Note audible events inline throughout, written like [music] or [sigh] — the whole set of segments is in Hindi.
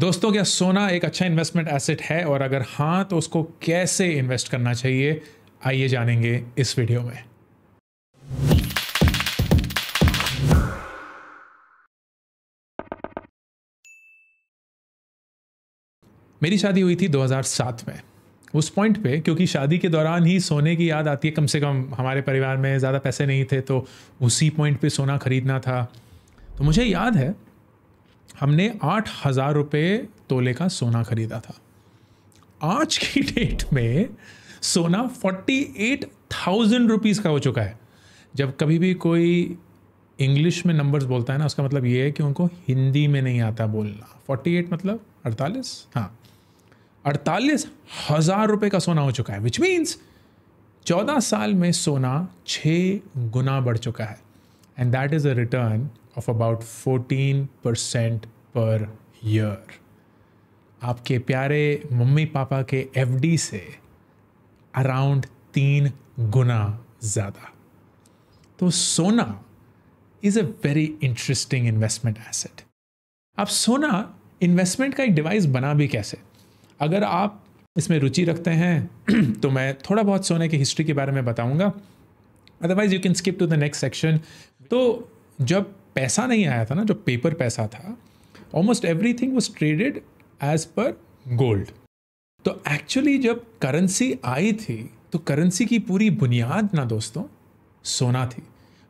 दोस्तों क्या सोना एक अच्छा इन्वेस्टमेंट एसेट है और अगर हाँ तो उसको कैसे इन्वेस्ट करना चाहिए आइए जानेंगे इस वीडियो में मेरी शादी हुई थी 2007 में उस पॉइंट पे क्योंकि शादी के दौरान ही सोने की याद आती है कम से कम हमारे परिवार में ज़्यादा पैसे नहीं थे तो उसी पॉइंट पे सोना खरीदना था तो मुझे याद है हमने आठ हज़ार रुपये तोले का सोना खरीदा था आज की [laughs] डेट में सोना फोर्टी एट थाउजेंड रुपीज़ का हो चुका है जब कभी भी कोई इंग्लिश में नंबर्स बोलता है ना उसका मतलब ये है कि उनको हिंदी में नहीं आता बोलना फोर्टी एट मतलब अड़तालीस हाँ अड़तालीस हज़ार रुपये का सोना हो चुका है विच मीन्स चौदह साल में सोना छः गुना बढ़ चुका है and that is a return of about 14% per year. आपके प्यारे मम्मी पापा के डी से अराउंड तीन गुना ज़्यादा तो सोना is a very interesting investment asset अब सोना इन्वेस्टमेंट का एक डिवाइस बना भी कैसे अगर आप इसमें रुचि रखते हैं [clears throat] तो मैं थोड़ा बहुत सोने की हिस्ट्री के बारे में बताऊंगा otherwise you can skip to the next section तो जब पैसा नहीं आया था ना जो पेपर पैसा था almost everything was traded as per gold तो एक्चुअली जब करेंसी आई थी तो करेंसी की पूरी बुनियाद ना दोस्तों सोना थी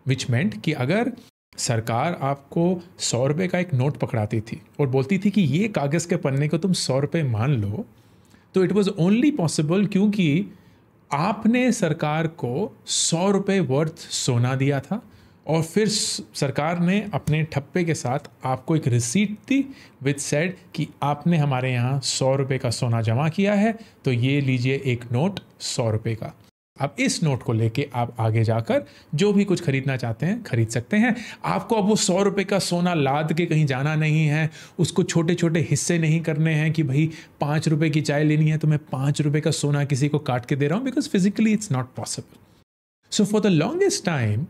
विच मेंट कि अगर सरकार आपको सौ रुपये का एक नोट पकड़ाती थी और बोलती थी कि ये कागज़ के पन्ने को तुम सौ रुपये मान लो तो इट वॉज़ ओनली पॉसिबल क्योंकि आपने सरकार को सौ रुपये वर्थ सोना दिया था और फिर सरकार ने अपने ठप्पे के साथ आपको एक रिसीट दी विद सेड कि आपने हमारे यहाँ सौ रुपये का सोना जमा किया है तो ये लीजिए एक नोट सौ रुपये का अब इस नोट को लेके आप आगे जाकर जो भी कुछ खरीदना चाहते हैं खरीद सकते हैं आपको अब वो सौ रुपये का सोना लाद के कहीं जाना नहीं है उसको छोटे छोटे हिस्से नहीं करने हैं कि भाई पाँच रुपये की चाय लेनी है तो मैं पाँच रुपये का सोना किसी को काट के दे रहा हूँ because physically it's not possible so for the longest time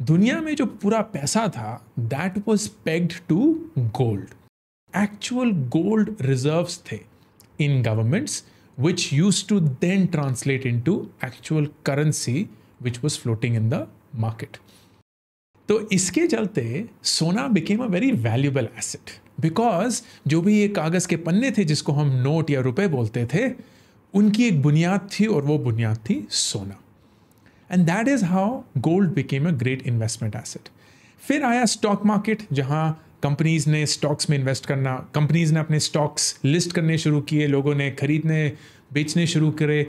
दुनिया में जो पूरा पैसा था that was pegged to gold actual gold reserve थे in governments which use to then translate into actual currency which was floating in the market तो इसके चलते सोना became a very valuable asset because जो भी ये कागज़ के पन्ने थे जिसको हम नोट या रुपए बोलते थे उनकी एक बुनियाद थी और वो बुनियाद थी सोना and that is how gold became a great investment asset फिर आया स्टॉक मार्केट जहाँ कंपनीज ने स्टॉक्स में इन्वेस्ट करना कंपनीज ने अपने स्टॉक्स लिस्ट करने शुरू किए लोगों ने खरीदने बेचने शुरू करे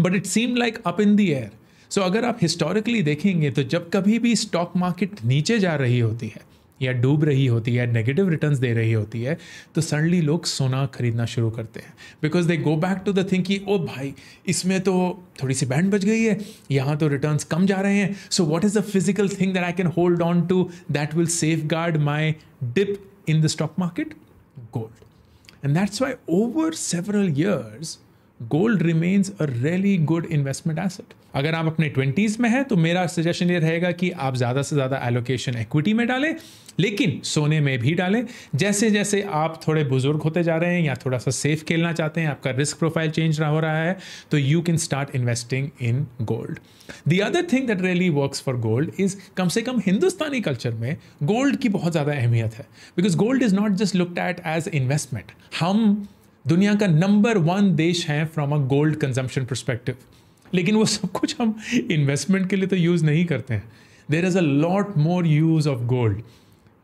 but it seem like up in the air so अगर आप हिस्टोरिकली देखेंगे तो जब कभी भी स्टॉक मार्केट नीचे जा रही होती है या डूब रही होती है नेगेटिव रिटर्न्स दे रही होती है तो सडनली लोग सोना खरीदना शुरू करते हैं because they go back to the thing कि ओ भाई इसमें तो थोड़ी सी बैंड बच गई है यहाँ तो रिटर्न कम जा रहे हैं so what is the physical thing that I can hold on to that will safeguard my dip in the stock market gold and that's why over several years gold remains a really good investment asset अगर आप अपने ट्वेंटीज़ में हैं तो मेरा सजेशन ये रहेगा कि आप ज़्यादा से ज़्यादा एलोकेशन इक्विटी में डालें लेकिन सोने में भी डालें जैसे जैसे आप थोड़े बुजुर्ग होते जा रहे हैं या थोड़ा सा सेफ खेलना चाहते हैं आपका रिस्क प्रोफाइल चेंज ना हो रहा है तो you can start investing in gold the other thing that really work for gold is कम से कम हिंदुस्तानी कल्चर में गोल्ड की बहुत ज़्यादा अहमियत है because gold is not just looked at as investment हम दुनिया का नंबर वन देश है from a gold consumption perspective लेकिन वो सब कुछ हम इन्वेस्टमेंट के लिए तो यूज़ नहीं करते हैं there is a lot more use of gold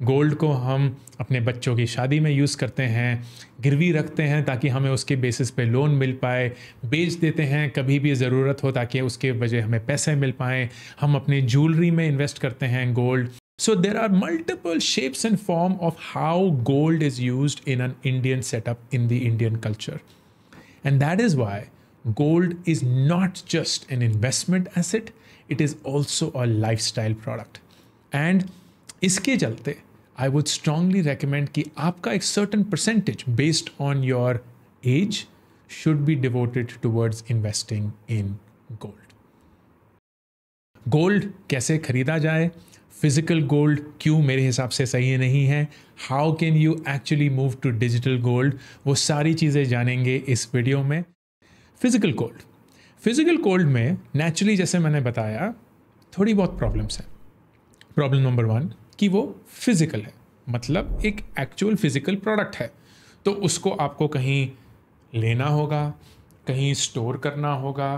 gold को हम अपने बच्चों की शादी में यूज़ करते हैं गिरवी रखते हैं ताकि हमें उसके बेसिस पे लोन मिल पाए बेच देते हैं कभी भी ज़रूरत हो ताकि उसके वजह हमें पैसे मिल पाएँ हम अपने ज्वेलरी में इन्वेस्ट करते हैं gold So there are multiple shapes and form of how gold is used in an Indian setup in the Indian culture. And that is why gold is not just an investment asset, it is also a lifestyle product. And iske jalte, I would strongly recommend कि आपका एक certain percentage based on your age should be devoted towards investing in gold कैसे खरीदा जाए फिजिकल गोल्ड क्यों मेरे हिसाब से सही नहीं है how can you actually move to digital gold वो सारी चीज़ें जानेंगे इस वीडियो में फिजिकल गोल्ड फिजिकल गोल्ड में नेचुरली जैसे मैंने बताया थोड़ी बहुत प्रॉब्लम्स हैं प्रॉब्लम नंबर वन कि वो फिज़िकल है मतलब एक एक्चुअल फिज़िकल प्रोडक्ट है तो उसको आपको कहीं लेना होगा कहीं स्टोर करना होगा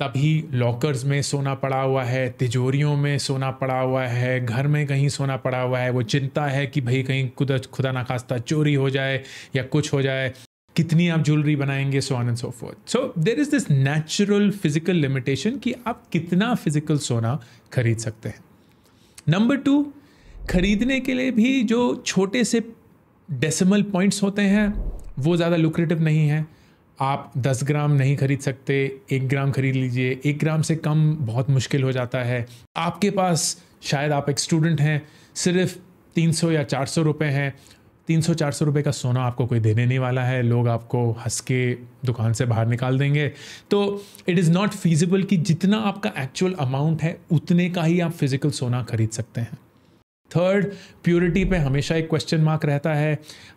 तभी लॉकर्स में सोना पड़ा हुआ है तिजोरियों में सोना पड़ा हुआ है घर में कहीं सोना पड़ा हुआ है वो चिंता है कि भाई कहीं खुदा खुदा नाखास्ता चोरी हो जाए या कुछ हो जाए कितनी आप ज्वेलरी बनाएंगे so on and so forth so there is this natural physical limitation कि आप कितना फिजिकल सोना खरीद सकते हैं नंबर टू खरीदने के लिए भी जो छोटे से डेसिमल पॉइंट्स होते हैं वो ज़्यादा लुक्रेटिव नहीं है आप 10 ग्राम नहीं खरीद सकते एक ग्राम खरीद लीजिए एक ग्राम से कम बहुत मुश्किल हो जाता है आपके पास शायद आप एक स्टूडेंट हैं सिर्फ 300 या 400 रुपये हैं तीन चार सौ रुपये का सोना आपको कोई देने नहीं वाला है लोग आपको हंस के दुकान से बाहर निकाल देंगे तो इट इज़ नॉट फिजिबल कि जितना आपका एक्चुअल अमाउंट है उतने का ही आप फिज़िकल सोना खरीद सकते हैं थर्ड प्योरिटी पे हमेशा एक क्वेश्चन मार्क रहता है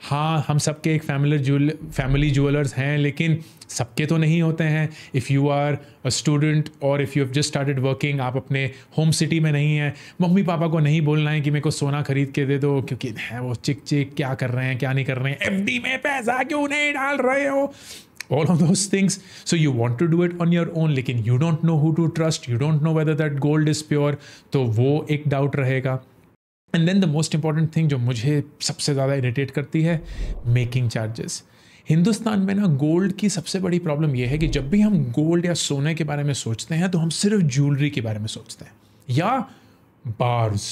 हाँ हम सबके एक फैमिली ज्वेल फैमिली ज्वेलर्स हैं लेकिन सबके तो नहीं होते हैं if you are a student और if you have just started working आप अपने होम सिटी में नहीं हैं मम्मी पापा को नहीं बोलना है कि मेरे को सोना खरीद के दे दो क्योंकि है वो चिक चिक क्या कर रहे हैं क्या नहीं कर रहे हैं एफ में पैसा क्यों नहीं डाल रहे हो all of those things. So you want to do it on your own, लेकिन you don't know who to trust, you don't know whether that gold is pure, तो वो एक doubt रहेगा and then the most important thing जो मुझे सबसे ज़्यादा इरीटेट करती है मेकिंग चार्जेस हिंदुस्तान में ना गोल्ड की सबसे बड़ी प्रॉब्लम यह है कि जब भी हम गोल्ड या सोने के बारे में सोचते हैं तो हम सिर्फ ज्वेलरी के बारे में सोचते हैं या बार्स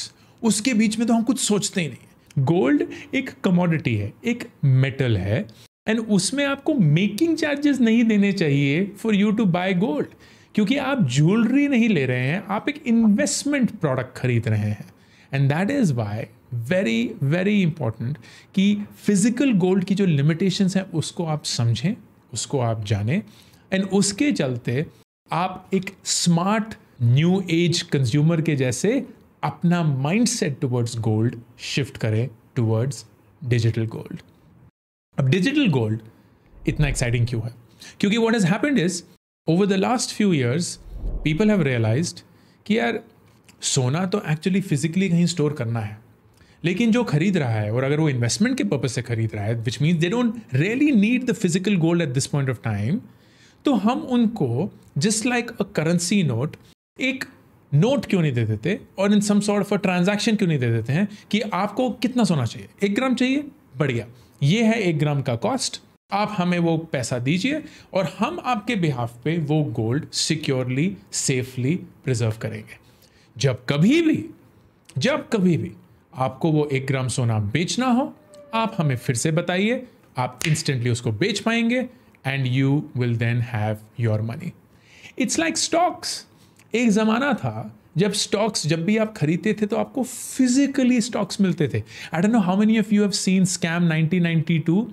उसके बीच में तो हम कुछ सोचते ही नहीं गोल्ड एक कमोडिटी है एक मेटल है एंड उसमें आपको मेकिंग चार्जेस नहीं देने चाहिए for you to buy gold क्योंकि आप ज्वेलरी नहीं ले रहे हैं आप एक इन्वेस्टमेंट प्रोडक्ट खरीद रहे हैं and that is why very very important कि फिज़िकल गोल्ड की जो लिमिटेशंस हैं उसको आप समझें उसको आप जानें एंड उसके चलते आप एक स्मार्ट न्यू एज कंज्यूमर के जैसे अपना mindset towards gold shift करें टूवर्ड्स डिजिटल गोल्ड अब डिजिटल गोल्ड इतना एक्साइटिंग क्यों है क्योंकि what is happened is over the last few years people have realise कि यार सोना तो एक्चुअली फिजिकली कहीं स्टोर करना है लेकिन जो खरीद रहा है और अगर वो इन्वेस्टमेंट के पर्पज से खरीद रहा है which means they don't really need the physical gold at this point of time तो हम उनको just like a currency note एक नोट क्यों नहीं दे देते और in some sort of transaction क्यों नहीं दे देते हैं कि आपको कितना सोना चाहिए एक ग्राम चाहिए बढ़िया ये है एक ग्राम का कॉस्ट आप हमें वो पैसा दीजिए और हम आपके बिहाफ पे वो गोल्ड सिक्योरली सेफली प्रिजर्व करेंगे जब कभी भी जब कभी भी आपको वो एक ग्राम सोना बेचना हो आप हमें फिर से बताइए आप इंस्टेंटली उसको बेच पाएंगे and you will then have your money it's like stocks एक ज़माना था जब स्टॉक्स जब भी आप खरीदते थे तो आपको फिजिकली स्टॉक्स मिलते थे I don't know how many of you have seen scam 1992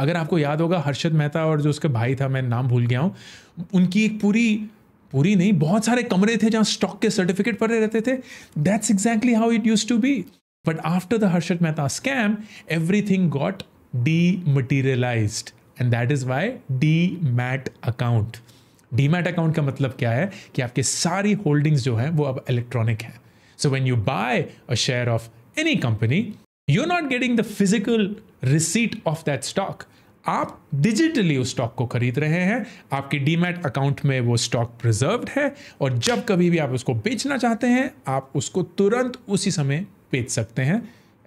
अगर आपको याद होगा हर्षद मेहता और जो उसके भाई था मैं नाम भूल गया हूँ उनकी एक पूरी पूरी नहीं बहुत सारे कमरे थे जहां स्टॉक के सर्टिफिकेट पड़े रहते थे that's exactly how it use to be but after the Harshad Mehta scam everything got dematerialise and that is why demat account demat account का मतलब क्या है कि आपके सारी होल्डिंग्स जो हैं वो अब इलेक्ट्रॉनिक हैं so when you buy a share of any company you are not getting the physical receipt of that stock आप डिजिटली उस स्टॉक को खरीद रहे हैं आपके डीमैट अकाउंट में वो स्टॉक प्रिजर्व्ड है और जब कभी भी आप उसको बेचना चाहते हैं आप उसको तुरंत उसी समय बेच सकते हैं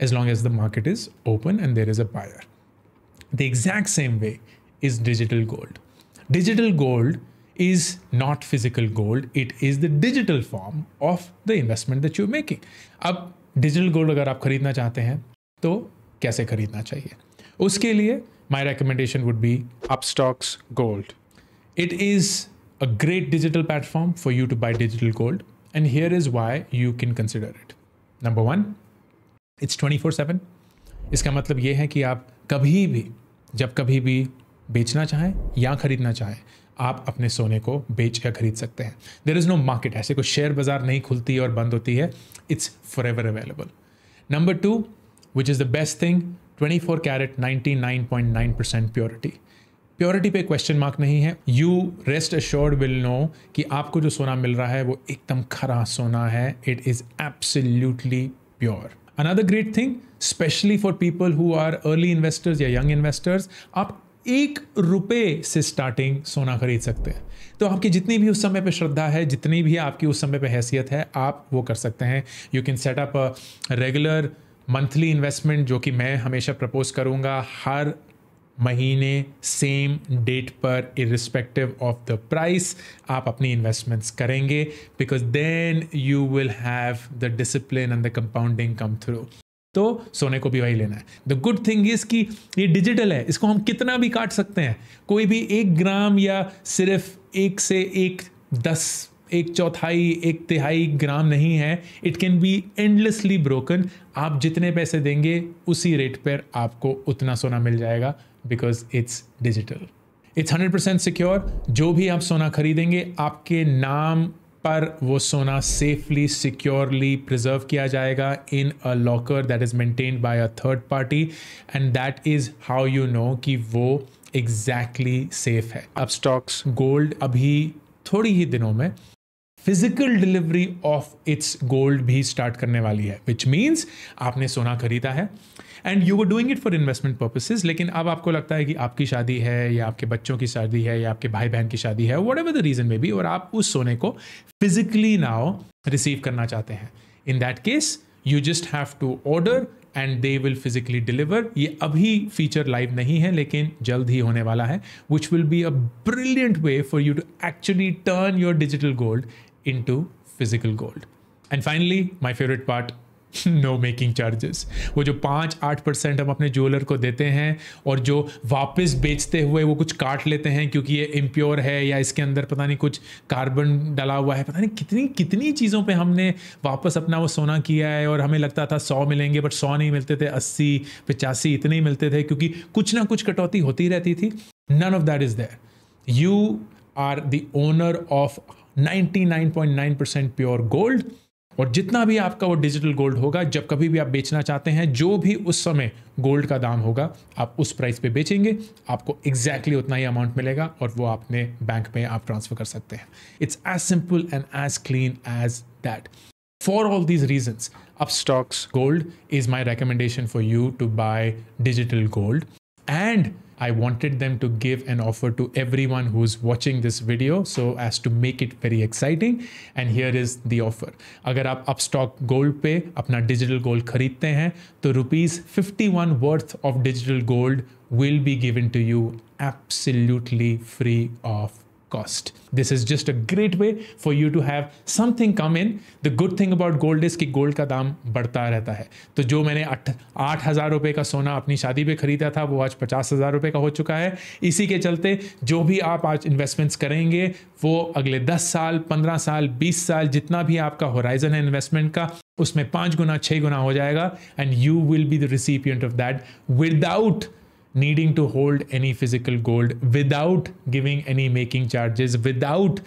as long as the market is open and there is a buyer the exact same way is digital gold digital gold is not physical gold it is the digital form of the investment that you making अब डिजिटल गोल्ड अगर आप खरीदना चाहते हैं तो कैसे खरीदना चाहिए उसके लिए my recommendation would be Upstox Gold. It is a great digital platform for you to buy digital gold. And here is why you can consider it. Number one, it's 24 7. इसका मतलब ये है कि आप कभी भी जब कभी भी बेचना चाहें या खरीदना चाहें आप अपने सोने को बेच या खरीद सकते हैं देर इज़ नो मार्केट ऐसे कोई शेयर बाजार नहीं खुलती और बंद होती है it's forever available number two which is the best thing twenty four carat ninety nine point nine percent purity purity पे क्वेश्चन मार्क नहीं है you rest assured will know कि आपको जो सोना मिल रहा है वो एकदम खरा सोना है it is absolutely pure another great thing specially for people who are early investors या यंग इन्वेस्टर्स आप एक रुपये से स्टार्टिंग सोना खरीद सकते हैं तो आपकी जितनी भी उस समय पे श्रद्धा है जितनी भी आपकी उस समय पे हैसियत है आप वो कर सकते हैं you can set up a regular monthly investment जो कि मैं हमेशा प्रपोज करूँगा हर महीने सेम डेट पर इरिस्पेक्टिव ऑफ द प्राइस आप अपनी इन्वेस्टमेंट्स करेंगे because then you will have the discipline and the compounding come through तो सोने को भी वही लेना है द गुड थिंग इज कि ये डिजिटल है इसको हम कितना भी काट सकते हैं कोई भी एक ग्राम या सिर्फ एक से एक दस एक चौथाई एक तिहाई ग्राम नहीं है it can be endlessly broken आप जितने पैसे देंगे उसी रेट पर आपको उतना सोना मिल जाएगा because it's digital it's hundred percent secure जो भी आप सोना खरीदेंगे आपके नाम पर वो सोना सेफली सिक्योरली प्रिजर्व किया जाएगा in a locker that is maintained by a third party and that is how you know कि वो एग्जैक्टली exactly सेफ है अब स्टॉक्स गोल्ड अभी थोड़ी ही दिनों में physical delivery of its gold भी स्टार्ट करने वाली है विच मीन्स आपने सोना खरीदा है and you were doing it for investment purposes लेकिन अब आपको लगता है कि आपकी शादी है या आपके बच्चों की शादी है या आपके भाई बहन की शादी है वट एवर द रीजन में भी और आप उस सोने को फिजिकली नाव रिसीव करना चाहते हैं in that case you just have to order and they will physically deliver ये अभी फीचर लाइव नहीं है लेकिन जल्द ही होने वाला है which will be a brilliant way for you to actually turn your digital gold into physical gold. And finally, my favorite part no making charges वो जो पाँच आठ परसेंट हम अपने ज्वेलर को देते हैं और जो वापस बेचते हुए वो कुछ काट लेते हैं क्योंकि ये इम्प्योर है या इसके अंदर पता नहीं कुछ कार्बन डाला हुआ है पता नहीं कितनी कितनी चीज़ों पे हमने वापस अपना वो सोना किया है और हमें लगता था सौ मिलेंगे बट सौ नहीं मिलते थे अस्सी पचासी इतने ही मिलते थे क्योंकि कुछ ना कुछ कटौती होती रहती थी none of that is there you are the owner of 99.9 percent pure gold और जितना भी आपका वो डिजिटल गोल्ड होगा जब कभी भी आप बेचना चाहते हैं जो भी उस समय गोल्ड का दाम होगा आप उस प्राइस पे बेचेंगे आपको एग्जैक्टली exactly उतना ही अमाउंट मिलेगा और वो आपने बैंक में आप ट्रांसफ़र कर सकते हैं it's as simple and as clean as that all these these reasons, stocks gold is my recommendation for you to buy digital gold and I wanted them to give an offer to everyone who's watching this video so as to make it very exciting. And here is the offer. अगर आप Upstock Gold pay, अपना digital gold खरीदते हैं, rupees 51 worth of digital gold will be given to you absolutely free of cost. This is just a great way for you to have something come in. The good thing about gold is कि गोल्ड का दाम बढ़ता रहता है तो जो मैंने आठ आठ हज़ार रुपये का सोना अपनी शादी पे ख़रीदा था वो आज पचास हज़ार रुपये का हो चुका है इसी के चलते जो भी आप आज इन्वेस्टमेंट्स करेंगे वो अगले दस साल पंद्रह साल बीस साल जितना भी आपका होराइजन है इन्वेस्टमेंट का उसमें पाँच गुना छः गुना हो जाएगा and you will be the recipient of that without needing to hold any physical gold without giving any making charges without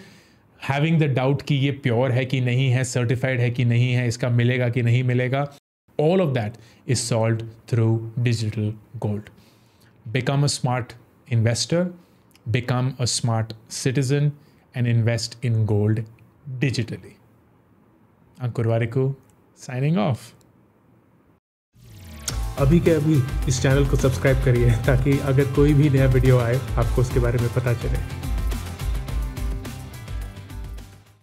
having the doubt कि ये pure है कि नहीं है certified है कि नहीं है इसका मिलेगा कि नहीं मिलेगा all of that is solved through digital gold become a smart investor become a smart citizen and invest in gold digitally Ankur Variku signing off अभी के अभी इस चैनल को सब्सक्राइब करिए ताकि अगर कोई भी नया वीडियो आए आपको उसके बारे में पता चले